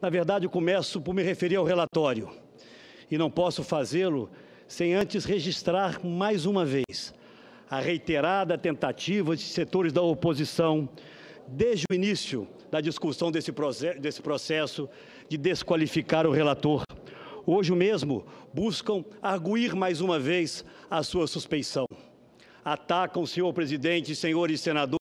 Na verdade, começo por me referir ao relatório e não posso fazê-lo sem antes registrar mais uma vez a reiterada tentativa de setores da oposição, desde o início da discussão desse, desse processo, de desqualificar o relator. Hoje mesmo buscam arguir mais uma vez a sua suspeição. Atacam, senhor presidente, senhores senadores